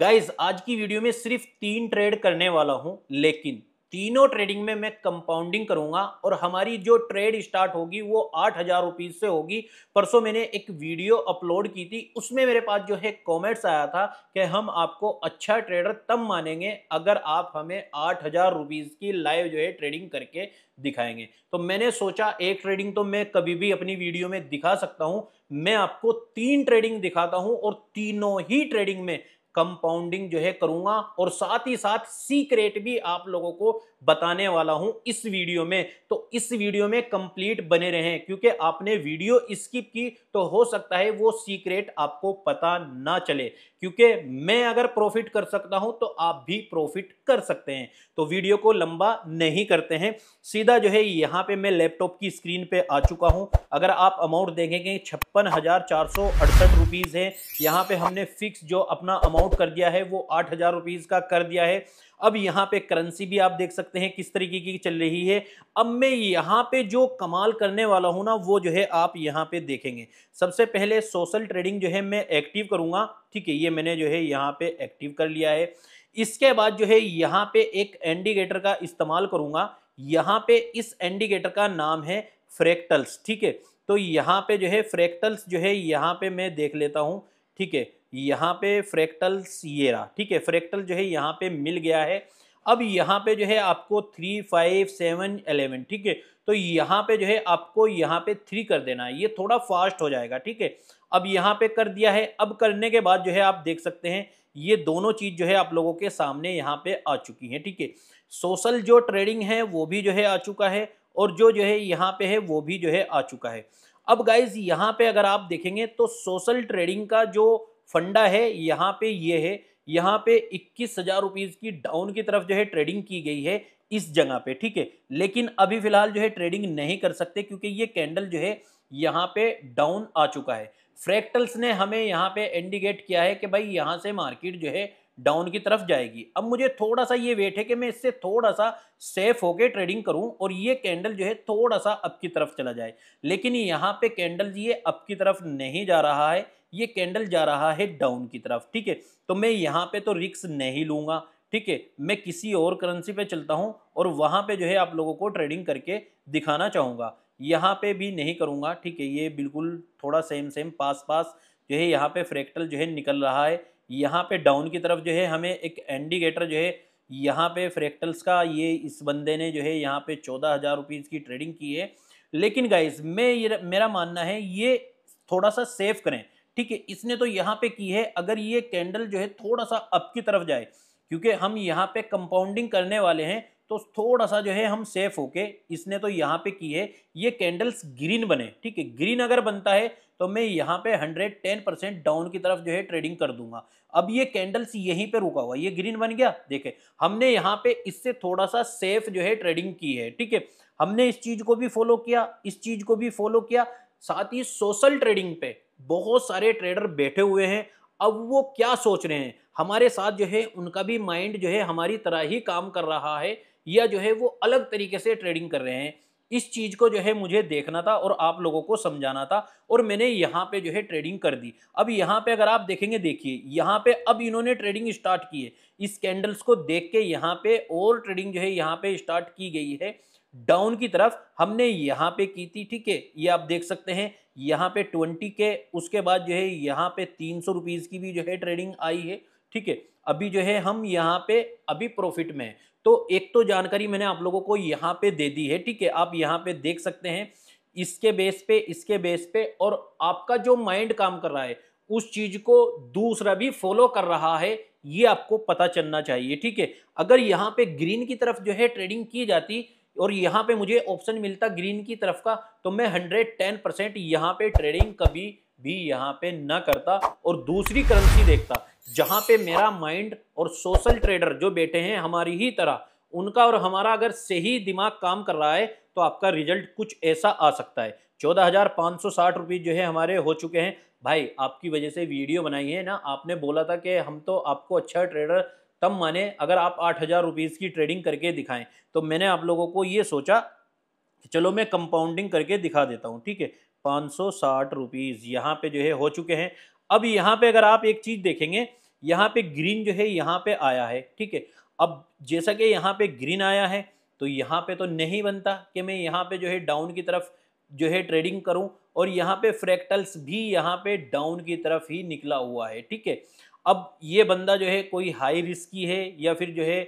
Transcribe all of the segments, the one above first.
guys आज की video में सिर्फ तीन ट्रेड करने वाला हूं लेकिन तीनों ट्रेडिंग में मैं कंपाउंडिंग करूंगा और हमारी जो ट्रेड स्टार्ट होगी वो आठ हजार रुपीज से होगी परसों मैंने एक वीडियो अपलोड की थी उसमें मेरे पास जो है कमेंट्स आया था कि हम आपको अच्छा ट्रेडर तब मानेंगे अगर आप हमें आठ हजार रुपीज की लाइव जो है ट्रेडिंग करके दिखाएंगे तो मैंने सोचा एक ट्रेडिंग तो मैं कभी भी अपनी वीडियो में दिखा सकता हूँ मैं आपको तीन ट्रेडिंग दिखाता हूँ और तीनों ही ट्रेडिंग में कंपाउंडिंग जो है करूंगा और साथ ही साथ सीक्रेट भी आप लोगों को बताने वाला हूं इस वीडियो में तो इस वीडियो में कंप्लीट बने रहें क्योंकि आपने वीडियो स्किप की तो हो सकता है वो सीक्रेट आपको पता ना चले क्योंकि मैं अगर प्रॉफिट कर सकता हूं तो आप भी प्रॉफिट कर सकते हैं तो वीडियो को लंबा नहीं करते हैं सीधा जो है यहाँ पे मैं लैपटॉप की स्क्रीन पे आ चुका हूँ अगर आप अमाउंट देखेंगे छप्पन हज़ार चार सौ अड़सठ रुपीज़ है यहाँ पे हमने फिक्स जो अपना अमाउंट कर दिया है वो आठ हज़ार रुपीज़ का कर दिया है अब यहाँ पे करेंसी भी आप देख सकते हैं किस तरीके की चल रही है अब मैं यहाँ पे जो कमाल करने वाला हूँ ना वो जो है आप यहाँ पे देखेंगे सबसे पहले सोशल ट्रेडिंग जो है मैं एक्टिव करूँगा ठीक है ये मैंने जो है यहाँ पे एक्टिव कर लिया है इसके बाद जो है यहाँ पे एक इंडिकेटर का इस्तेमाल करूँगा यहाँ पे इस इंडिकेटर का नाम है फ्रैक्टल्स ठीक है तो यहाँ पे जो है फ्रैक्टल्स जो है यहाँ पे मैं देख लेता हूँ ठीक है यहाँ पे फ्रैक्टल्स ये रहा ठीक है फ्रैक्टल जो है यहाँ पे मिल गया है अब यहाँ पे जो है आपको थ्री फाइव सेवन एलेवन ठीक है तो यहाँ पे जो है आपको यहाँ पे थ्री कर देना है ये थोड़ा फास्ट हो जाएगा ठीक है अब यहाँ पे कर दिया है अब करने के बाद जो है आप देख सकते हैं ये दोनों चीज़ जो है आप लोगों के सामने यहाँ पे आ चुकी है ठीक है सोशल जो ट्रेडिंग है वो भी जो है आ चुका है और जो जो है यहाँ पे है वो भी जो है आ चुका है अब गाइज यहाँ पे अगर आप देखेंगे तो सोशल ट्रेडिंग का जो फंडा है यहाँ पे ये है यहाँ पे इक्कीस हजार रुपीज़ की डाउन की तरफ जो है ट्रेडिंग की गई है इस जगह पे ठीक है लेकिन अभी फिलहाल जो है ट्रेडिंग नहीं कर सकते क्योंकि ये कैंडल जो है यहाँ पे डाउन आ चुका है फ्रैक्टल्स ने हमें यहाँ पे इंडिकेट किया है कि भाई यहाँ से मार्केट जो है डाउन की तरफ जाएगी अब मुझे थोड़ा सा ये वेट है कि मैं इससे थोड़ा सा सेफ होके ट्रेडिंग करूं और ये कैंडल जो है थोड़ा सा अप की तरफ चला जाए लेकिन यहाँ पे कैंडल ये अप की तरफ नहीं जा रहा है ये कैंडल जा रहा है डाउन की तरफ ठीक है तो मैं यहाँ पे तो रिक्स नहीं लूंगा ठीक है मैं किसी और करेंसी पे चलता हूँ और वहाँ पे जो है आप लोगों को ट्रेडिंग करके दिखाना चाहूँगा यहाँ पे भी नहीं करूँगा ठीक है ये बिल्कुल थोड़ा सेम सेम पास पास जो है यहाँ पे फ्रैक्टल जो है निकल रहा है यहाँ पे डाउन की तरफ जो है हमें एक इंडिकेटर जो है यहाँ पे फ्रैक्टल्स का ये इस बंदे ने जो है यहाँ पे चौदह हज़ार रुपीज़ की ट्रेडिंग की है लेकिन गाइज मैं ये मेरा मानना है ये थोड़ा सा सेफ करें ठीक है इसने तो यहाँ पे की है अगर ये कैंडल जो है थोड़ा सा अप की तरफ जाए क्योंकि हम यहाँ पे कंपाउंडिंग करने वाले हैं तो थोड़ा सा जो है हम सेफ होके इसने तो यहाँ पे की है ये कैंडल्स ग्रीन बने ठीक है ग्रीन अगर बनता है तो मैं यहाँ पे 110 परसेंट डाउन की तरफ जो है ट्रेडिंग कर दूंगा अब ये कैंडल्स यहीं पे रुका हुआ ये ग्रीन बन गया देखे हमने यहाँ पे इससे थोड़ा सा सेफ जो है ट्रेडिंग की है ठीक है हमने इस चीज़ को भी फॉलो किया इस चीज़ को भी फॉलो किया साथ ही सोशल ट्रेडिंग पे बहुत सारे ट्रेडर बैठे हुए हैं अब वो क्या सोच रहे हैं हमारे साथ जो है उनका भी माइंड जो है हमारी तरह ही काम कर रहा है या जो है वो अलग तरीके से ट्रेडिंग कर रहे हैं इस चीज़ को जो है मुझे देखना था और आप लोगों को समझाना था और मैंने यहाँ पे जो है ट्रेडिंग कर दी अब यहाँ पे अगर आप देखेंगे देखिए यहाँ पे अब इन्होंने ट्रेडिंग स्टार्ट की है इस कैंडल्स को देख के यहाँ पे और ट्रेडिंग जो है यहाँ पे स्टार्ट की गई है डाउन की तरफ हमने यहाँ पे की थी ठीक है ये आप देख सकते हैं यहाँ पे ट्वेंटी के उसके बाद जो है यहाँ पे तीन सौ की भी जो है ट्रेडिंग आई है ठीक है अभी जो है हम यहाँ पे अभी प्रॉफिट में तो एक तो जानकारी मैंने आप लोगों को यहाँ पे दे दी है ठीक है आप यहाँ पे देख सकते हैं इसके बेस पे इसके बेस पे और आपका जो माइंड काम कर रहा है उस चीज को दूसरा भी फॉलो कर रहा है ये आपको पता चलना चाहिए ठीक है अगर यहाँ पे ग्रीन की तरफ जो है ट्रेडिंग की जाती और यहाँ पे मुझे ऑप्शन मिलता ग्रीन की तरफ का तो मैं हंड्रेड टेन परसेंट यहाँ पे ट्रेडिंग कभी भी यहाँ पे ना करता और दूसरी करेंसी देखता जहां पे मेरा माइंड और सोशल ट्रेडर जो बैठे हैं हमारी ही तरह उनका और हमारा अगर सही दिमाग काम कर रहा है तो आपका रिजल्ट कुछ ऐसा आ सकता है चौदह हजार पाँच सौ साठ रुपये जो है हमारे हो चुके हैं भाई आपकी वजह से वीडियो बनाई है ना आपने बोला था कि हम तो आपको अच्छा ट्रेडर तब माने अगर आप आठ हज़ार रुपीज़ की ट्रेडिंग करके दिखाएं तो मैंने आप लोगों को ये सोचा चलो मैं कंपाउंडिंग करके दिखा देता हूँ ठीक है पाँच सौ साठ रुपीज़ यहाँ पे जो है हो चुके हैं अब यहाँ पे अगर आप एक चीज़ देखेंगे यहाँ पे ग्रीन जो है यहाँ पे आया है ठीक है अब जैसा कि यहाँ पे ग्रीन आया है तो यहाँ पे तो नहीं बनता कि मैं यहाँ पे जो है डाउन की तरफ जो है ट्रेडिंग करूँ और यहाँ पे फ्रैक्टल्स भी यहाँ पे डाउन की तरफ ही निकला हुआ है ठीक है अब ये बंदा जो है कोई हाई रिस्की है या फिर जो है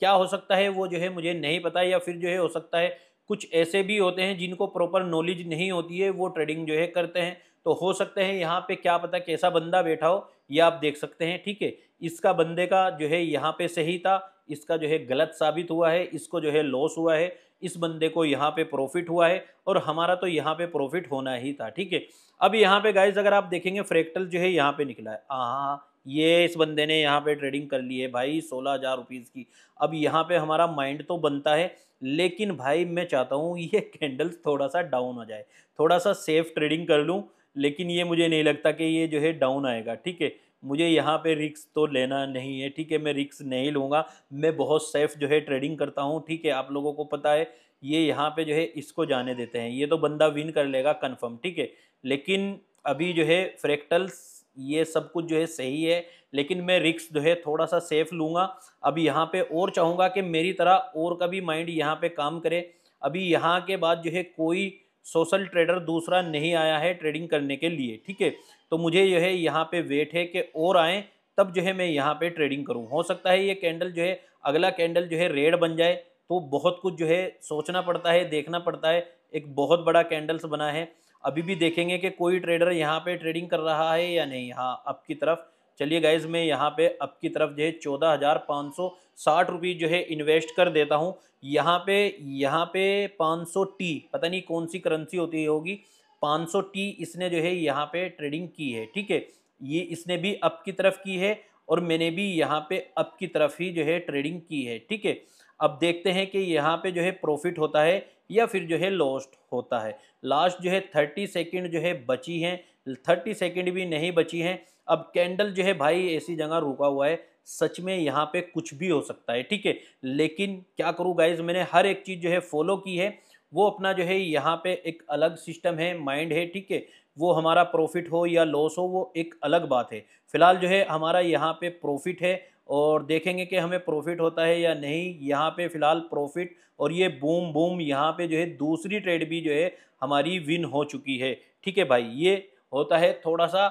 क्या हो सकता है वो जो है मुझे नहीं पता या फिर जो है हो सकता है कुछ ऐसे भी होते हैं जिनको प्रॉपर नॉलेज नहीं होती है वो ट्रेडिंग जो है करते हैं तो हो सकते हैं यहाँ पे क्या पता कैसा बंदा बैठा हो ये आप देख सकते हैं ठीक है इसका बंदे का जो है यहाँ पे सही था इसका जो है गलत साबित हुआ है इसको जो है लॉस हुआ है इस बंदे को यहाँ पे प्रॉफिट हुआ है और हमारा तो यहाँ पे प्रॉफिट होना ही था ठीक है अब यहाँ पे गाइज अगर आप देखेंगे फ्रैक्टल जो है यहाँ पे निकला है हाँ ये इस बंदे ने यहाँ पे ट्रेडिंग कर ली है भाई सोलह हज़ार रुपीज़ की अब यहाँ पे हमारा माइंड तो बनता है लेकिन भाई मैं चाहता हूँ ये कैंडल्स थोड़ा सा डाउन हो जाए थोड़ा सा सेफ ट्रेडिंग कर लूँ लेकिन ये मुझे नहीं लगता कि ये जो है डाउन आएगा ठीक है मुझे यहाँ पे रिक्स तो लेना नहीं है ठीक है मैं रिक्स नहीं लूँगा मैं बहुत सेफ़ जो है ट्रेडिंग करता हूँ ठीक है आप लोगों को पता है ये यहाँ पे जो है इसको जाने देते हैं ये तो बंदा विन कर लेगा कंफर्म ठीक है लेकिन अभी जो है फ्रैक्टल्स ये सब कुछ जो है सही है लेकिन मैं रिक्स जो है थोड़ा सा सेफ लूँगा अभी यहाँ पर और चाहूँगा कि मेरी तरह और का भी माइंड यहाँ पर काम करे अभी यहाँ के बाद जो है कोई सोशल ट्रेडर दूसरा नहीं आया है ट्रेडिंग करने के लिए ठीक है तो मुझे जो है यहाँ पे वेट है कि और आए तब जो है मैं यहाँ पे ट्रेडिंग करूँ हो सकता है ये कैंडल जो है अगला कैंडल जो है रेड बन जाए तो बहुत कुछ जो है सोचना पड़ता है देखना पड़ता है एक बहुत बड़ा कैंडल्स बना है अभी भी देखेंगे कि कोई ट्रेडर यहाँ पे ट्रेडिंग कर रहा है या नहीं हाँ अब की तरफ चलिए गाइज मैं यहाँ पे अब की तरफ जो है चौदह हज़ार पाँच सौ साठ रुपये जो है इन्वेस्ट कर देता हूँ यहाँ पे यहाँ पे 500 टी पता नहीं कौन सी करेंसी होती होगी 500 टी इसने जो है यहाँ पे ट्रेडिंग की है ठीक है ये इसने भी अप की तरफ की है और मैंने भी यहाँ पे अप की तरफ ही जो है ट्रेडिंग की है ठीक है अब देखते हैं कि यहाँ पे जो है प्रॉफिट होता है या फिर जो है लॉस्ट होता है लास्ट जो है थर्टी सेकेंड जो है बची हैं थर्टी सेकेंड भी नहीं बची हैं अब कैंडल जो है भाई ऐसी जगह रुका हुआ है सच में यहाँ पे कुछ भी हो सकता है ठीक है लेकिन क्या करूँ गाइज मैंने हर एक चीज़ जो है फॉलो की है वो अपना जो है यहाँ पे एक अलग सिस्टम है माइंड है ठीक है वो हमारा प्रॉफिट हो या लॉस हो वो एक अलग बात है फिलहाल जो है हमारा यहाँ पे प्रॉफिट है और देखेंगे कि हमें प्रॉफिट होता है या नहीं यहाँ पे फिलहाल प्रॉफिट और ये बूम बूम यहाँ पे जो है दूसरी ट्रेड भी जो है हमारी विन हो चुकी है ठीक है भाई ये होता है थोड़ा सा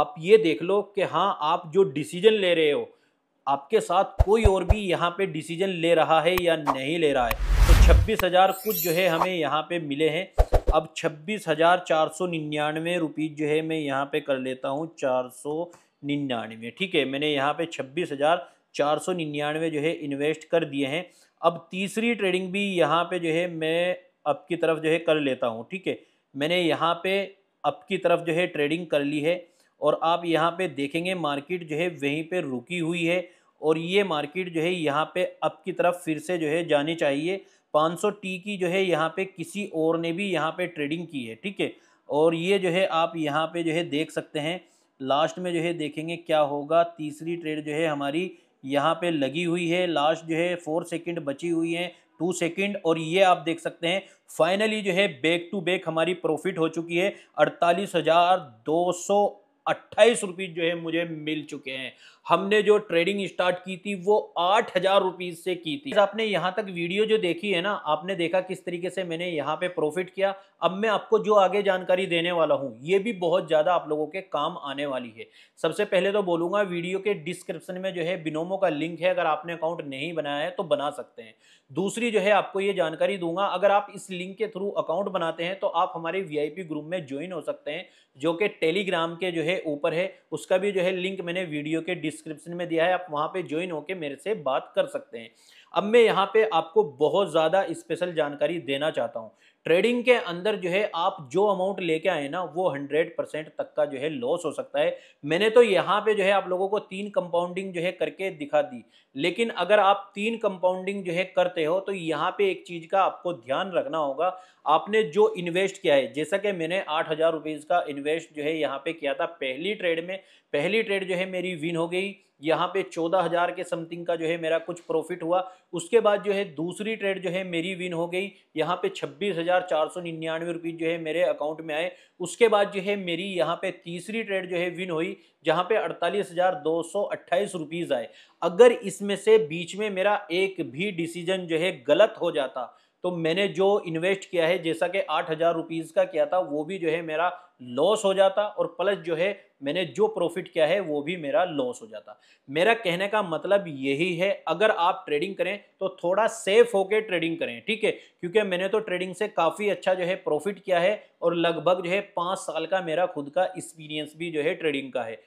आप ये देख लो कि हाँ आप जो डिसीजन ले रहे हो आपके साथ कोई और भी यहाँ पे डिसीजन ले रहा है या नहीं ले रहा है तो छब्बीस हज़ार कुछ जो है हमें यहाँ पे मिले हैं अब छब्बीस हज़ार चार सौ निन्यानवे रुपीज़ जो है मैं यहाँ पे कर लेता हूँ चार सौ निन्यानवे ठीक है मैंने यहाँ पे छब्बीस हज़ार चार सौ निन्यानवे जो है इन्वेस्ट कर दिए हैं अब तीसरी ट्रेडिंग भी यहाँ पे जो है मैं अब की तरफ जो है कर लेता हूँ ठीक है मैंने यहाँ पर अब की तरफ जो है ट्रेडिंग कर ली है और आप यहाँ पे देखेंगे मार्केट जो है वहीं पे रुकी हुई है और ये मार्केट जो है यहाँ पे अप की तरफ फिर से जो है जानी चाहिए 500 टी की जो है यहाँ पे किसी और ने भी यहाँ पे ट्रेडिंग की है ठीक है और ये जो है आप यहाँ पे जो है देख सकते हैं लास्ट में जो है देखेंगे क्या होगा तीसरी ट्रेड जो है हमारी यहाँ पे लगी हुई है लास्ट जो है फोर सेकेंड बची हुई है टू सेकेंड और ये आप देख सकते हैं फाइनली जो है बैक टू बैक हमारी प्रॉफिट हो चुकी है अड़तालीस हज़ार दो सौ अट्ठाईस रुपीज़ जो है मुझे मिल चुके हैं हमने जो ट्रेडिंग स्टार्ट की थी वो आठ हजार रुपीज से की थी आपने यहाँ तक वीडियो जो देखी है ना आपने देखा किस तरीके से मैंने यहाँ पे प्रॉफिट किया अब मैं आपको जो आगे जानकारी देने वाला हूँ ये भी बहुत ज़्यादा आप लोगों के काम आने वाली है सबसे पहले तो बोलूंगा वीडियो के डिस्क्रिप्शन में जो है बिनोमो का लिंक है अगर आपने अकाउंट नहीं बनाया है तो बना सकते हैं दूसरी जो है आपको ये जानकारी दूंगा अगर आप इस लिंक के थ्रू अकाउंट बनाते हैं तो आप हमारे वी ग्रुप में ज्वाइन हो सकते हैं जो कि टेलीग्राम के जो है ऊपर है उसका भी जो है लिंक मैंने वीडियो के डिस्क डिस्क्रिप्शन में दिया है आप वहाँ पे ज्वाइन होकर मेरे से बात कर सकते हैं अब मैं यहाँ पे आपको बहुत ज़्यादा स्पेशल जानकारी देना चाहता हूँ ट्रेडिंग के अंदर जो है आप जो अमाउंट लेके आए ना वो हंड्रेड परसेंट तक का जो है लॉस हो सकता है मैंने तो यहाँ पे जो है आप लोगों को तीन कंपाउंडिंग जो है करके दिखा दी लेकिन अगर आप तीन कंपाउंडिंग जो है करते हो तो यहाँ पे एक चीज़ का आपको ध्यान रखना होगा आपने जो इन्वेस्ट किया है जैसा कि मैंने आठ हज़ार का इन्वेस्ट जो है यहाँ पे किया था पहली ट्रेड में पहली ट्रेड जो है मेरी विन हो गई यहाँ पे चौदह हज़ार के समथिंग का जो है मेरा कुछ प्रॉफिट हुआ उसके बाद जो है दूसरी ट्रेड जो है मेरी विन हो गई यहाँ पे छब्बीस हज़ार चार सौ निन्यानवे रुपये जो है मेरे अकाउंट में आए उसके बाद जो है मेरी यहाँ पे तीसरी ट्रेड जो है विन हुई जहाँ पे अड़तालीस हज़ार दो सौ अट्ठाईस रुपीज़ आए अगर इसमें से बीच में मेरा एक भी डिसीजन जो है गलत हो जाता तो मैंने जो इन्वेस्ट किया है जैसा कि आठ हज़ार रुपीज़ का किया था वो भी जो है मेरा लॉस हो जाता और प्लस जो है मैंने जो प्रॉफिट किया है वो भी मेरा लॉस हो जाता मेरा कहने का मतलब यही है अगर आप ट्रेडिंग करें तो थोड़ा सेफ होकर ट्रेडिंग करें ठीक है क्योंकि मैंने तो ट्रेडिंग से काफ़ी अच्छा जो है प्रॉफिट किया है और लगभग जो है पाँच साल का मेरा खुद का एक्सपीरियंस भी जो है ट्रेडिंग का है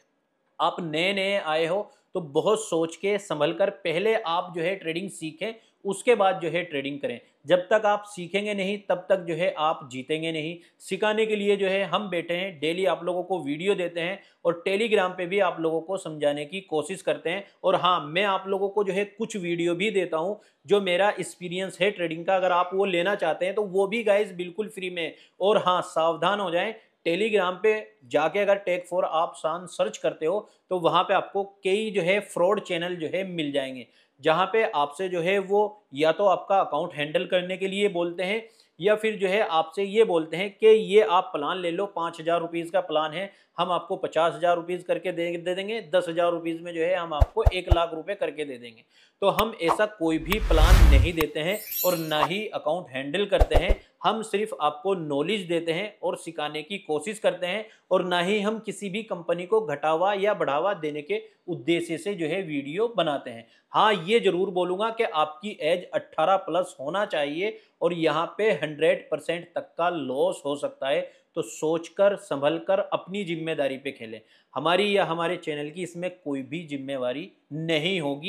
आप नए नए आए हो तो बहुत सोच के संभल कर पहले आप जो है ट्रेडिंग सीखें उसके बाद जो है ट्रेडिंग करें जब तक आप सीखेंगे नहीं तब तक जो है आप जीतेंगे नहीं सिखाने के लिए जो है हम बैठे हैं डेली आप लोगों को वीडियो देते हैं और टेलीग्राम पे भी आप लोगों को समझाने की कोशिश करते हैं और हाँ मैं आप लोगों को जो है कुछ वीडियो भी देता हूँ जो मेरा एक्सपीरियंस है ट्रेडिंग का अगर आप वो लेना चाहते हैं तो वो भी गाइज बिल्कुल फ्री में और हाँ सावधान हो जाए टेलीग्राम पे जाके अगर टेक फोर आप शान सर्च करते हो तो वहाँ पे आपको कई जो है फ्रॉड चैनल जो है मिल जाएंगे जहाँ पे आपसे जो है वो या तो आपका अकाउंट हैंडल करने के लिए बोलते हैं या फिर जो है आपसे ये बोलते हैं कि ये आप प्लान ले लो पाँच हज़ार रुपीज़ का प्लान है हम आपको पचास हज़ार रुपीज़ करके दे दे देंगे दस हज़ार रुपीज़ में जो है हम आपको एक लाख रुपए करके दे देंगे तो हम ऐसा कोई भी प्लान नहीं देते हैं और ना ही अकाउंट हैंडल करते हैं हम सिर्फ आपको नॉलेज देते हैं और सिखाने की कोशिश करते हैं और ना ही हम किसी भी कंपनी को घटावा या बढ़ावा देने के उद्देश्य से जो है वीडियो बनाते हैं हाँ ये जरूर बोलूँगा कि आपकी एज 18 प्लस होना चाहिए और यहाँ पे 100 परसेंट तक का लॉस हो सकता है तो सोचकर संभलकर अपनी जिम्मेदारी पे खेलें हमारी या हमारे चैनल की इसमें कोई भी जिम्मेवारी नहीं होगी